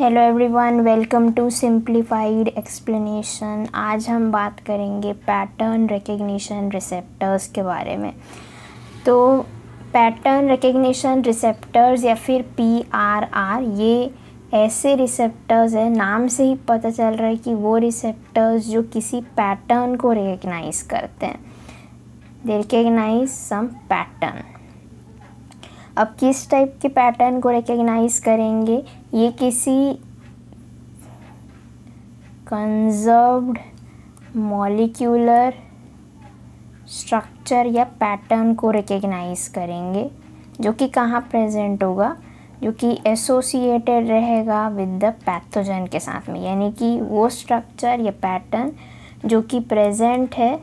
Hello everyone welcome to simplified explanation आज हम बात करेंगे पैटर्न रिकग्निशन रिसेप्टर्स के बारे में तो पैटर्न रिकग्निशन रिसेप्टर्स या फिर पी आर आर ये ऐसे रिसेप्टर्स है नाम से ही पता चल रहा है कि वो रिसेप्टर्स जो किसी पैटर्न को रिकग्नाइज करते हैं दे रिकग्नाइज सम पैटर्न अब किस टाइप के पैटर्न को रिकग्नाइज करेंगे ये किसी कंजर्व्ड मॉलिक्यूलर स्ट्रक्चर या पैटर्न को रिकग्नाइज करेंगे जो कि कहाँ प्रेजेंट होगा जो कि एसोसिएटेड रहेगा विद द पैथोजन के साथ में यानी कि वो स्ट्रक्चर या पैटर्न जो कि प्रेजेंट है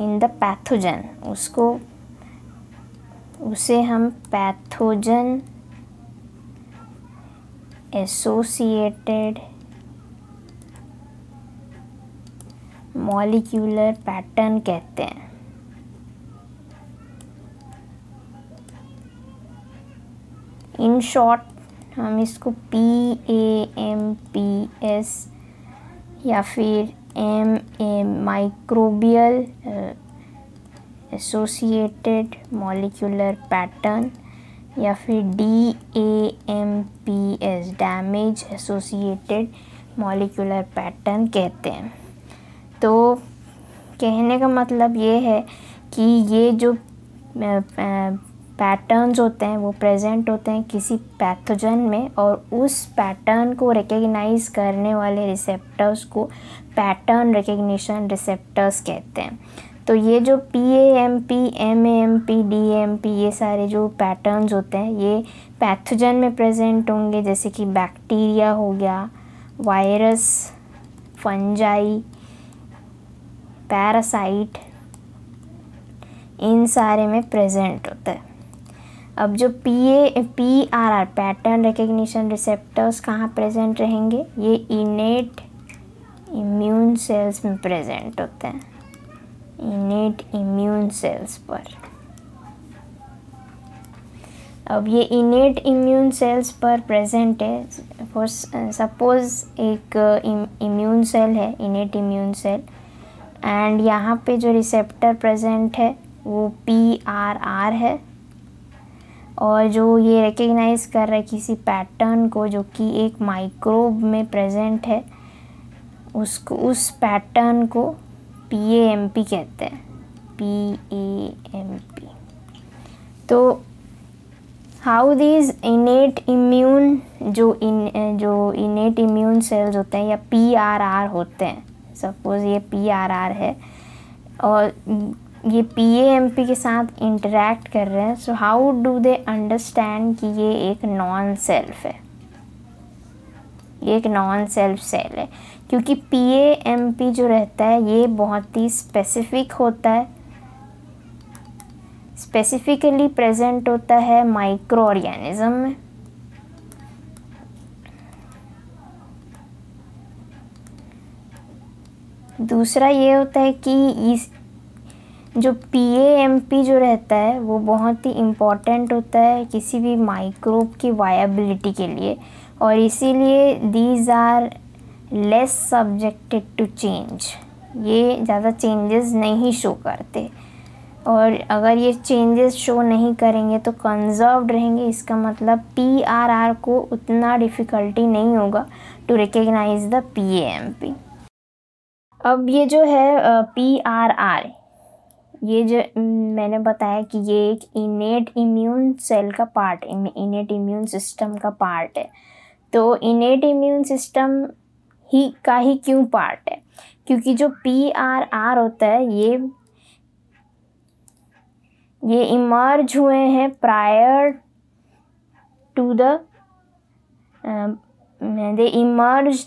इन द पैथोजन उसको उसे हम पैथोजन एसोसिएटेड मॉलिक्यूलर पैटर्न कहते हैं इन शॉर्ट हम इसको P A M P S या फिर M A microbial associated molecular pattern या फिर D A M P S damage associated molecular pattern कहते हैं तो कहने का मतलब ये है कि ये जो पैटर्न्स होते हैं वो प्रेजेंट होते हैं किसी पैथोजन में और उस पैटर्न को रिकग्नाइज करने वाले रिसेप्टर्स को पैटर्न रिकग्निशन रिसेप्टर्स कहते हैं तो ये जो P A M P M A M P D M P ये सारे जो पैटर्न्स होते हैं ये पैथोजन में प्रेजेंट होंगे जैसे कि बैक्टीरिया हो गया वायरस फंजाई पैरासाइट इन सारे में प्रेजेंट होता है अब जो P A P R R pattern recognition receptors कहाँ प्रेजेंट रहेंगे ये इनेट इम्यून सेल्स में प्रेजेंट होते हैं इनेट इम्यून सेल्स पर अब ये इनेट इम्यून सेल्स पर प्रेजेंट है फॉर सपोज एक इम्यून सेल है इनेट इम्यून सेल एंड यहाँ पे जो रिसेप्टर प्रेजेंट है वो पी आर आर है और जो ये रिकग्नाइज कर रहा है किसी पैटर्न को जो कि एक माइक्रोब में प्रेजेंट है उसको उस पैटर्न को पी ए एम पी कहते हैं पी ए एम पी तो हाउ दीज इनेट इम्यून जो इन जो इनेट इम्यून सेल्स होते हैं या पी आर आर होते हैं सपोज ये पी आर आर है और ये पी एम पी के साथ इंटरेक्ट कर रहे हैं so how do they understand कि ये एक नॉन सेल्फ है ये एक नॉन सेल्फ सेल है क्योंकि पी ए एम पी जो रहता है ये बहुत ही स्पेसिफिक होता है स्पेसिफिकली प्रेजेंट होता है माइक्रो ऑर्गेनिज्म में दूसरा ये होता है कि इस जो पी एम पी जो रहता है वो बहुत ही इम्पॉर्टेंट होता है किसी भी माइक्रोब की वायबिलिटी के लिए और इसीलिए these are less subjected to change ये ज़्यादा चेंजेस नहीं शो करते और अगर ये चेंजेस शो नहीं करेंगे तो कंजर्व रहेंगे इसका मतलब पी आर आर को उतना डिफ़िकल्टी नहीं होगा to recognise the P M P अब ये जो है पी आर आर ये जो मैंने बताया कि ये एक इनेट इम्यून सेल का पार्ट इनेट इम्यून सिस्टम का पार्ट है तो इनेट इम्यून सिस्टम ही का ही क्यों पार्ट है क्योंकि जो पी आर आर होता है ये ये इमर्ज हुए हैं prior to the they emerge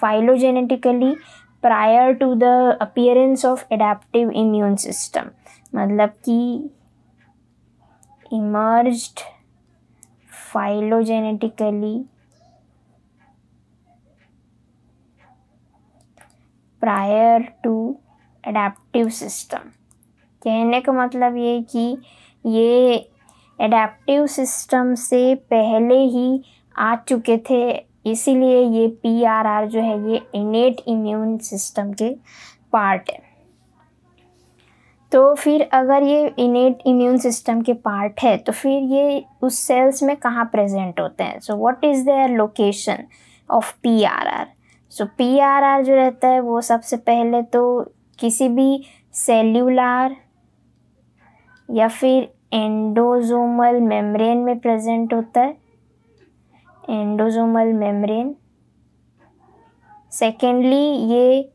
phylogenetically prior to the appearance of adaptive immune system मतलब कि emerge phylogenetically prior to adaptive system कहने का मतलब ये कि ये एडेप्टिव सिस्टम से पहले ही आ चुके थे इसीलिए ये पी आर आर जो है ये इनेट इम्यून सिस्टम के पार्ट है तो फिर अगर ये इनेट इम्यून सिस्टम के पार्ट है तो फिर ये उस सेल्स में कहाँ प्रेजेंट होते हैं so what is their location of P R R so P R R जो रहता है वो सबसे पहले तो किसी भी सेल्यूलार या फिर एंडोजोमल मेम्ब्रेन में प्रेजेंट होता है एंडोजोमल मेम्ब्रेन सेकेंडली ये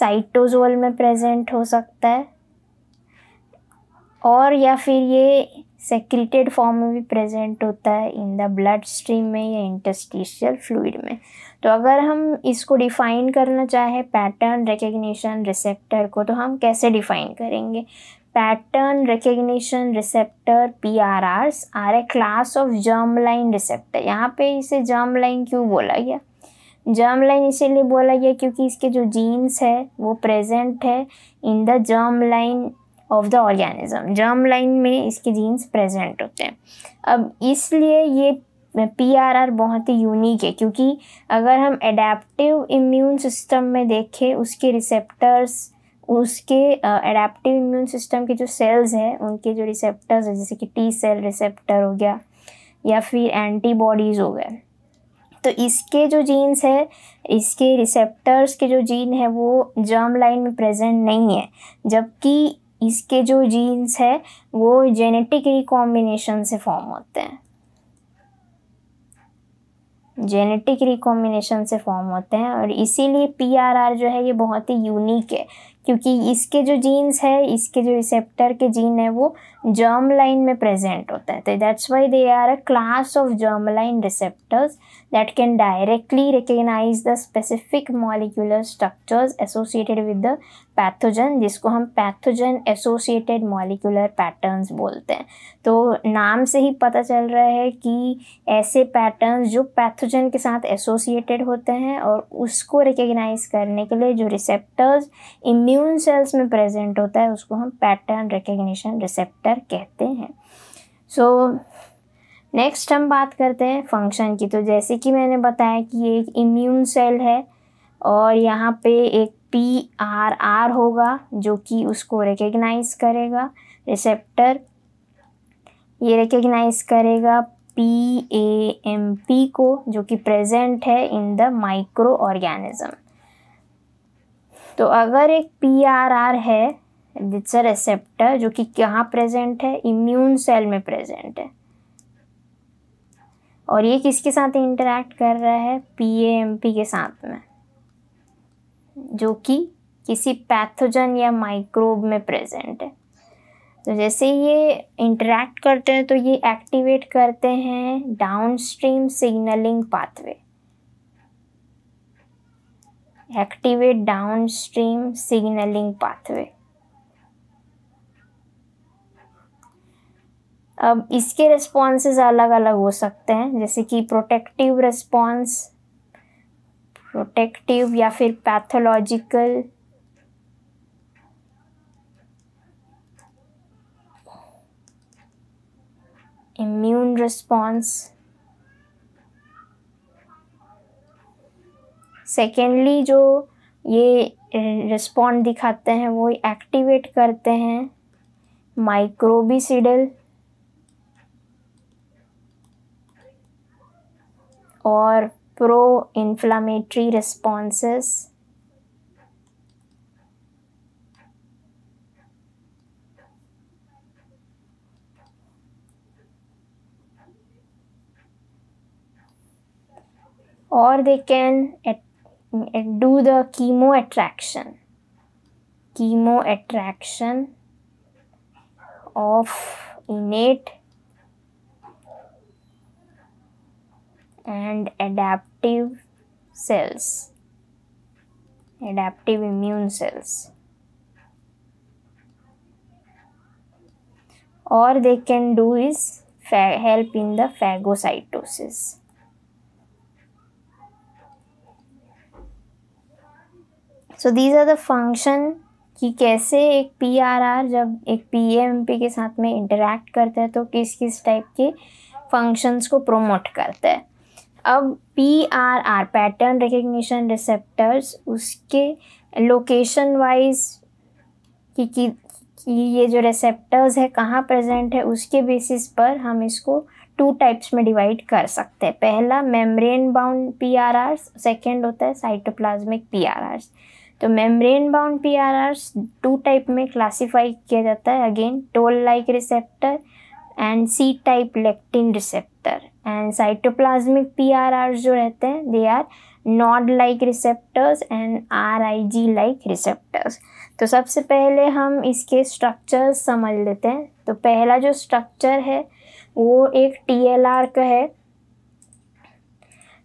साइटोजोल में प्रेजेंट हो सकता है और या फिर ये सेक्रेटेड फॉर्म में भी प्रेजेंट होता है इन द ब्लड स्ट्रीम में या इंटस्टिशियल फ्लूड में तो अगर हम इसको डिफाइन करना चाहें पैटर्न रिकग्निशन रिसेप्टर को तो हम कैसे डिफाइन करेंगे pattern recognition receptor P R Rs are a class of germ line receptor यहाँ पे इसे जर्म लाइन क्यों बोला गया जर्म लाइन इसीलिए बोला गया क्योंकि इसके जो जीन्स है वो प्रेजेंट है in the germ line of the organism germ line में इसके जीन्स प्रेजेंट होते हैं अब इसलिए ये पी आर आर बहुत ही यूनिक है क्योंकि अगर हम एडेप्टिव इम्यून सिस्टम में देखें उसके रिसेप्टर्स उसके एडेप्टिव इम्यून सिस्टम के जो सेल्स हैं उनके जो रिसेप्टर्स हैं जैसे कि टी सेल रिसेप्टर हो गया या फिर एंटीबॉडीज़ हो गए तो इसके जो जीन्स है इसके रिसेप्टर्स के जो जीन है वो जर्म लाइन में प्रेजेंट नहीं है जबकि इसके जो जीन्स है वो जेनेटिक रिकॉम्बिनेशन से फॉर्म होते हैं जेनेटिक रिकॉम्बिनेशन से फॉर्म होते हैं और इसीलिए पीआरआर जो है ये बहुत ही यूनिक है क्योंकि इसके जो जीन्स है इसके जो रिसेप्टर के जीन है वो जर्म लाइन में प्रेजेंट होता है तो that's why they are a class of germ line receptors that can directly recognise the specific molecular structures associated with the pathogen जिसको हम पैथोजन एसोसिएटेड मॉलिकुलर पैटर्न्स बोलते हैं तो नाम से ही पता चल रहा है कि ऐसे पैटर्न्स जो पैथोजन के साथ एसोसिएटेड होते हैं और उसको रिकग्नाइज करने के लिए जो रिसेप्टर्स इम्यून सेल्स में प्रेजेंट होता है उसको हम पैटर्न रिकग्निशन रिसेप्टर स्क्वायर कहते हैं सो so, नेक्स्ट हम बात करते हैं फंक्शन की तो जैसे कि मैंने बताया कि एक इम्यून सेल है और यहाँ पे एक पी आर आर होगा जो कि उसको रिकग्नाइज करेगा रिसेप्टर ये रिकग्नाइज करेगा पी ए एम पी को जो कि प्रेजेंट है इन द माइक्रो ऑर्गेनिज्म तो अगर एक पी आर आर है इट्स अ रिसेप्टर जो कि कहाँ प्रेजेंट है इम्यून सेल में प्रेजेंट है और ये किसके साथ इंटरेक्ट कर रहा है पी के साथ में जो कि किसी पैथोजन या माइक्रोब में प्रेजेंट है तो जैसे ये इंटरेक्ट करते हैं तो ये एक्टिवेट करते हैं downstream signalling pathway activate downstream signalling pathway अब इसके रिस्पॉन्सेज अलग अलग हो सकते हैं जैसे कि प्रोटेक्टिव रिस्पॉन्स प्रोटेक्टिव या फिर पैथोलॉजिकल इम्यून रिस्पॉन्स सेकेंडली जो ये रिस्पॉन्ड दिखाते हैं वो एक्टिवेट करते हैं microbicidal or pro inflammatory responses. Or they can do the chemo attraction, chemo attraction of innate and adaptive cells adaptive immune cells और they can do is help in the phagocytosis so these are the function कि कैसे एक P R are जब एक P A M P के साथ में interact करता है तो किस किस टाइप के फंक्शंस को प्रोमोट करता है अब P R R pattern recognition receptors उसके लोकेशन वाइज कि, कि, कि ये जो रिसेप्टर्स है कहाँ प्रेजेंट है उसके बेसिस पर हम इसको टू टाइप्स में डिवाइड कर सकते हैं पहला membrane bound P R R second होता है साइटोप्लाज्मिक पी आर आर तो membrane bound P R R two type में क्लासीफाई किया जाता है again toll like receptor and C type lectin receptor and cytoplasmic P R R जो रहते हैं they are NOD like receptors and R I G like receptors तो सबसे पहले हम इसके स्ट्रक्चर समझ लेते हैं तो पहला जो स्ट्रक्चर है वो एक टी एल आर का है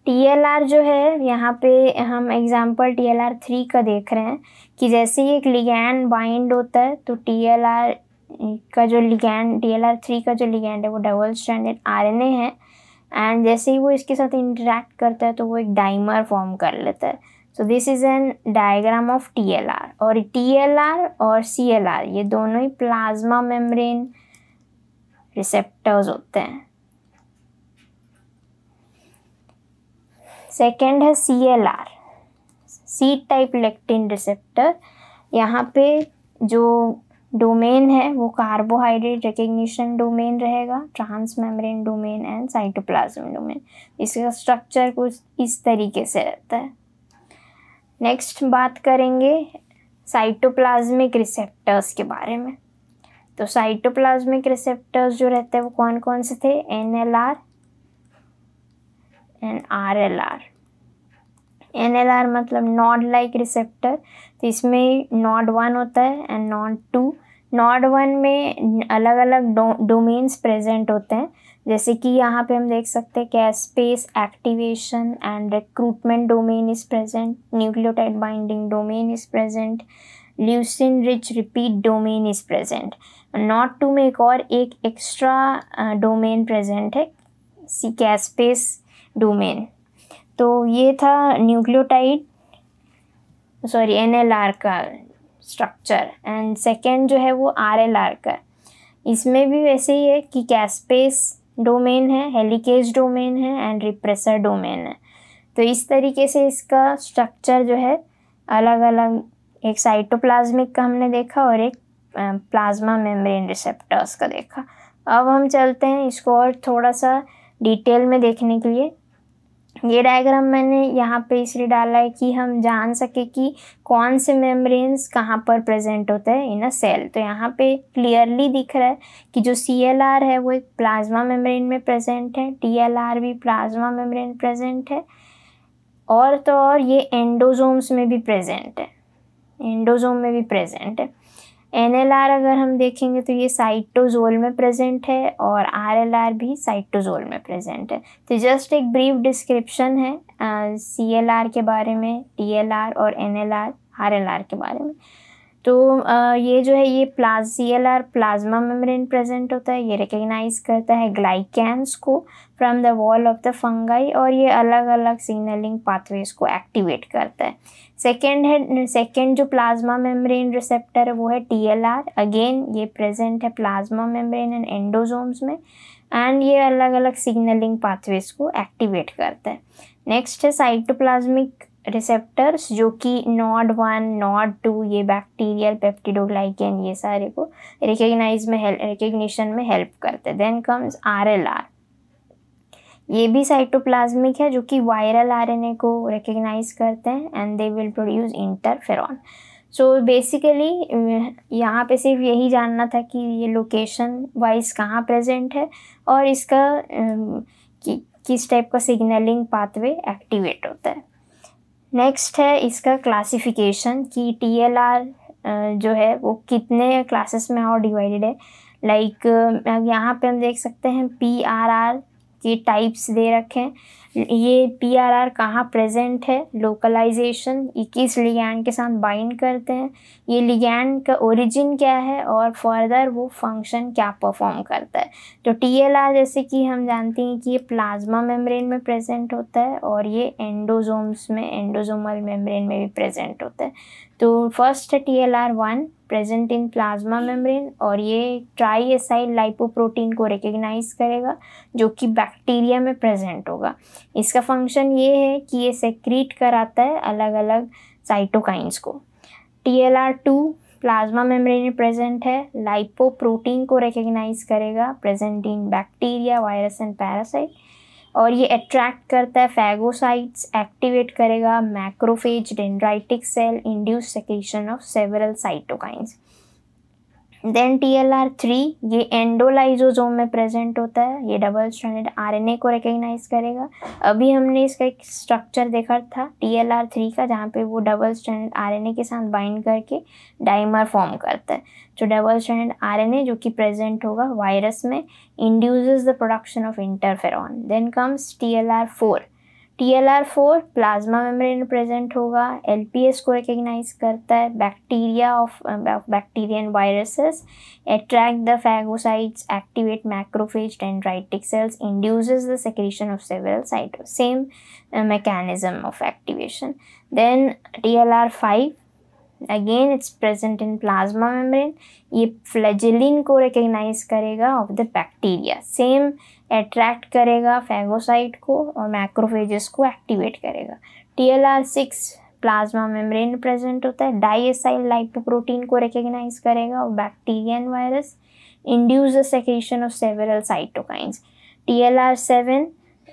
टी एल आर जो है यहाँ पे हम example T L R three का देख रहे हैं कि जैसे ही एक लिगैन बाइंड होता है तो टी एल आर का जो ligand D L R three का जो लिगैंड है वो double standard R N A है एंड जैसे ही वो इसके साथ इंटरेक्ट करता है तो वो एक डाइमर फॉर्म कर लेता है so this is an diagram of T L R और टी एल आर और सी एल आर ये दोनों ही प्लाज्मा मेम्ब्रेन रिसेप्टर्स होते हैं सेकेंड है C L R C type lectin receptor यहाँ पे जो डोमेन है वो कार्बोहाइड्रेट रिकग्निशन डोमेन रहेगा trans membrane domain and cytoplasm domain इसका स्ट्रक्चर कुछ इस तरीके से रहता है नेक्स्ट बात करेंगे साइटोप्लाज्मिक रिसेप्टर्स के बारे में तो साइटोप्लाज्मिक रिसेप्टर्स जो रहते हैं वो कौन कौन से थे N L R and R L R N L R मतलब नॉड लाइक रिसेप्टर तो इसमें नॉड वन होता है and nod two nod one में अलग अलग डोमेन्स प्रेजेंट होते हैं जैसे कि यहाँ पे हम देख सकते हैं कि space activation and recruitment domain is present nucleotide binding domain is present leucine rich repeat domain is present nod two में एक और एक एक्स्ट्रा डोमेन प्रेजेंट है सी कैस्पेस डोमेन तो ये था न्यूक्लियोटाइड सॉरी आर का स्ट्रक्चर एंड सेकेंड जो है वो आर एल आर का इसमें भी वैसे ही है कि कैसपेस डोमेन है हेलिकेज डोमेन है एंड रिप्रेसर डोमेन है तो इस तरीके से इसका स्ट्रक्चर जो है अलग अलग एक साइटोप्लाज्मिक का हमने देखा और एक प्लाज्मा मेम्ब्रेन रिसेप्टर्स का देखा अब हम चलते हैं इसको और थोड़ा सा डिटेल में देखने के लिए ये डायग्राम मैंने यहाँ पे इसलिए डाला है कि हम जान सके कि कौन से मेम्ब्रेन्स कहाँ पर प्रेजेंट होते हैं इन अ सेल तो यहाँ पे क्लियरली दिख रहा है कि जो सी एल आर है वो एक प्लाज्मा मेम्ब्रेन में प्रेजेंट है टी एल आर भी प्लाज्मा मेम्ब्रेन प्रेजेंट है और तो और ये एंडोजोम्स में भी प्रेजेंट है एंडोजोम में भी प्रेजेंट है एन अगर हम देखेंगे तो ये साइटोजोल में प्रेजेंट है और आर भी साइटोजोल में प्रेजेंट है तो जस्ट एक ब्रीफ डिस्क्रिप्शन है सी uh, के बारे में टी और एन आर के बारे में तो ये जो है ये प्लाज C L R plasma membrane present होता है ये रिकग्नाइज करता है ग्लाइकैंस को from the wall of the fungi और ये अलग अलग सिग्नलिंग पाथवेज को एक्टिवेट करता है सेकेंड है सेकेंड जो प्लाज्मा मेम्ब्रेन रिसेप्टर है वो है टी एल आर अगेन ये प्रेजेंट है प्लाज्मा मेम्ब्रेन एंड एंडोजोम्स में एंड ये अलग अलग सिग्नलिंग पाथवेज को एक्टिवेट करता है नेक्स्ट है साइटोप्लाज्मिक रिसेप्टर्स जो कि नॉट वन नॉट टू ये बैक्टीरियल पेप्टिडोग्लाइकेन ये सारे को रिकग्नाइज में रिकग्निशन में हेल्प करते then comes R L R ये भी साइटोप्लाज्मिक है जो कि वायरल आरएनए को रिकग्नाइज करते हैं and they will produce interferon so basically यहाँ पे सिर्फ यही जानना था कि ये लोकेशन वाइज कहाँ प्रेजेंट है और इसका कि, किस टाइप का सिग्नलिंग पाथवे एक्टिवेट होता है नेक्स्ट है इसका क्लासिफिकेशन कि टी एल आर जो है वो कितने क्लासेस में और डिवाइडेड है लाइक like, यहाँ पे हम देख सकते हैं पी आर आर के टाइप्स दे रखे हैं ये पी आर आर कहाँ प्रेजेंट है लोकलाइजेशन ये किस लिगैंड के साथ बाइंड करते हैं ये लिगैंड का ओरिजिन क्या है और फर्दर वो फंक्शन क्या परफॉर्म करता है तो टी एल आर जैसे कि हम जानते हैं कि ये प्लाज्मा मेम्ब्रेन में प्रेजेंट होता है और ये एंडोजोम्स में एंडोजोमल मेम्ब्रेन में भी प्रेजेंट होता है तो फर्स्ट है T L R one present in plasma membrane और ये ट्राई एसाइल लाइपोप्रोटीन को रिकग्नाइज करेगा जो कि बैक्टीरिया में प्रेजेंट होगा इसका फंक्शन ये है कि ये सेक्रीट कराता है अलग अलग साइटोकाइंस को T L R two plasma membrane में प्रेजेंट है लाइपो प्रोटीन को रिकग्नाइज करेगा present in bacteria virus and parasite और ये अट्रैक्ट करता है फैगोसाइट्स एक्टिवेट करेगा macrophage dendritic cell induce secretion of several cytokines then T L R three ये एंडोलाइजोजोम में प्रेजेंट होता है ये double standard R N A को रिकग्नाइज करेगा अभी हमने इसका एक स्ट्रक्चर देखा था टी एल आर थ्री का जहाँ पे वो double standard R N A के साथ बाइंड करके डाइमर फॉर्म करता है जो double standard R N A जो कि प्रेजेंट होगा वायरस में induce the production of interferon then comes T L R four T L R four plasma membrane present होगा एल पी एस को रिकग्नाइज करता है bacteria of bacteria and viruses attract the phagocytes activate macrophage dendritic cells induces the secretion of several site same mechanism of activation then T L R five again it's present in plasma membrane ये flagellin को recognise करेगा of the bacteria same attract करेगा phagocyte को और macrophages को activate करेगा T L R six plasma membrane present होता है डाइएसाइल लाइपोप्रोटीन को रिकग्नाइज करेगा और bacterial virus induce the secretion of several cytokines T L R seven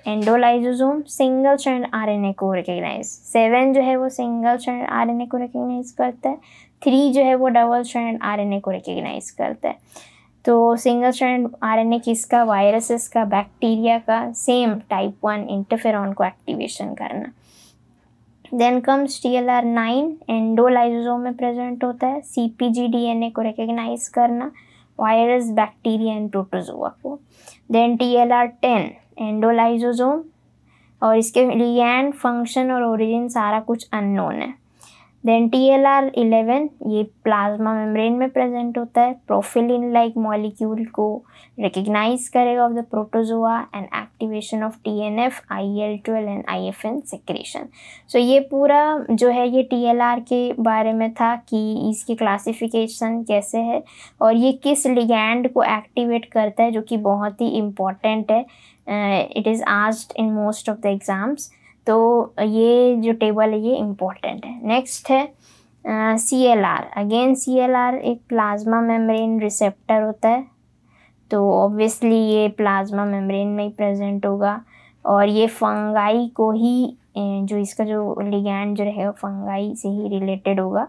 endolysosome single R N A को रिकग्नाइज सेवन जो है वो सिंगल आर एन ए को रिकग्नाइज करता है थ्री जो है वो डबल आर एन ए को रिकग्नाइज करता है तो सिंगल स्ट्रैंड आरएनए किसका वायरसेस का बैक्टीरिया का सेम टाइप वन इंटरफेरॉन को एक्टिवेशन करना then comes T L R nine endolysosome में प्रेजेंट होता है C P G D N A को रिकग्नाइज करना वायरस बैक्टीरिया एंड प्रोटोजोआ को then T L R ten endolysosome और इसके लिए एंड फंक्शन और ओरिजिन सारा कुछ अननोन है then T L R eleven ये प्लाज्मा मेम्ब्रेन में प्रेजेंट होता है प्रोफिलिन लाइक मॉलिक्यूल को रिकग्नाइज करेगा of the protozoa and activation of T N F I L twelve and I F N secretion so ये पूरा जो है ये टी एल आर के बारे में था कि इसकी क्लासिफिकेशन कैसे है और ये किस लिगैंड को एक्टिवेट करता है जो कि बहुत ही इम्पॉर्टेंट है it is asked in most of the exams तो ये जो टेबल है ये इम्पोर्टेंट है नेक्स्ट है C L R again C L R एक प्लाज्मा मेम्ब्रेन रिसेप्टर होता है तो ऑब्वियसली ये प्लाज्मा मेम्ब्रेन में ही प्रेजेंट होगा और ये फंगाई को ही जो इसका जो लिगैंड जो रहेगा फंगाई से ही रिलेटेड होगा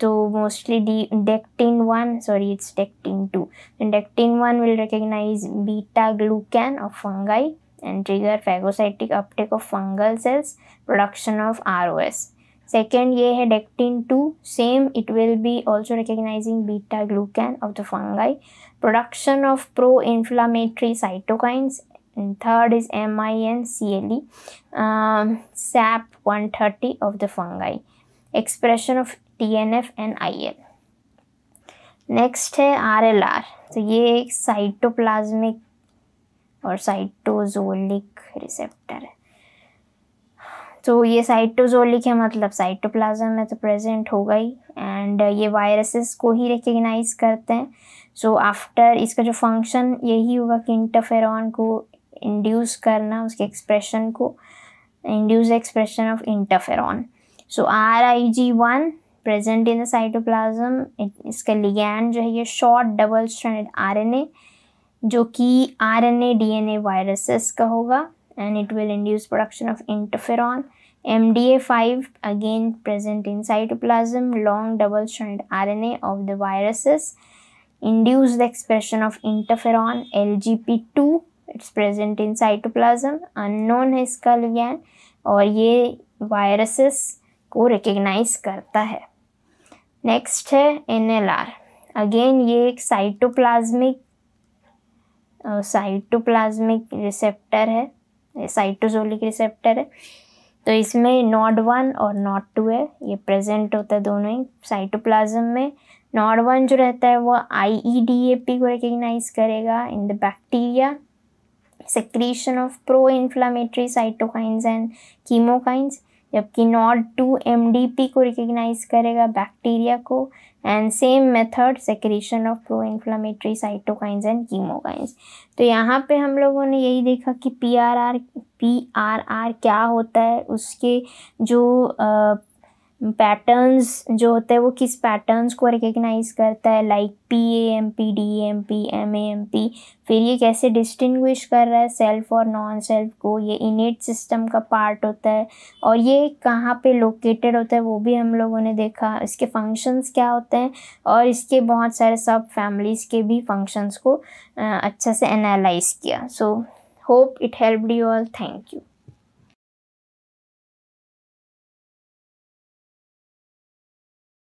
तो mostly D dectin one sorry it's dectin two dectin one will recognise beta glucan of fungi and trigger phagocytic uptake of fungal cells production of ROS. Second, ye hai dectin 2, same it will be also recognizing beta glucan of the fungi, production of pro inflammatory cytokines. And third is MINCLE, um, SAP 130 of the fungi, expression of TNF and IL. Next hai RLR, so ye cytoplasmic और साइटोजोलिक receptor है तो ये साइटोजोलिक है मतलब cytoplasm में तो present हो गई एंड ये वायरसेस को ही रिकग्नाइज करते हैं सो आफ्टर इसका जो फंक्शन यही होगा कि इंटरफेरॉन को इंड्यूस करना उसके एक्सप्रेशन को induce expression of interferon so R I G one present in the cytoplasm इसका लिगैंड जो है ये शॉर्ट डबल स्ट्रैंडेड आरएनए जो कि R N A D N A viruses का होगा and it will induce production of interferon A five again present in cytoplasm long double strand RNA of the viruses induce the expression of interferon L G P two it's present in cytoplasm unknown है इसका लिगैन और ये viruses को recognise करता है next है N L R again ये एक साइटोप्लाज्मिक साइटोप्लाज्मिक रिसेप्टर है साइटोजोलिक रिसेप्टर है तो इसमें नॉड वन और नॉड टू है ये प्रेजेंट होता है दोनों ही साइटोप्लाज्म में नॉड वन जो रहता है वो I E D A P को रिकग्नाइज करेगा in the bacteria secretion of pro inflammatory cytokines and chemokines जबकि नॉट टू एम को रिकग्नाइज करेगा बैक्टीरिया को and same method secretion of pro inflammatory cytokines and chemokines तो यहाँ पे हम लोगों ने यही देखा कि P R R P R R क्या होता है उसके जो पैटर्न्स जो होते हैं वो किस पैटर्न्स को रिकग्नाइज करता है like P A M P D M P M A M P फिर ये कैसे डिस्टिंग्विश कर रहा है सेल्फ और नॉन सेल्फ को ये इनेट सिस्टम का पार्ट होता है और ये कहाँ पे लोकेटेड होता है वो भी हम लोगों ने देखा इसके फंक्शंस क्या होते हैं और इसके बहुत सारे सब फैमिलीज़ के भी फंक्शंस को अच्छा से एनालाइज किया so hope it help you all thank you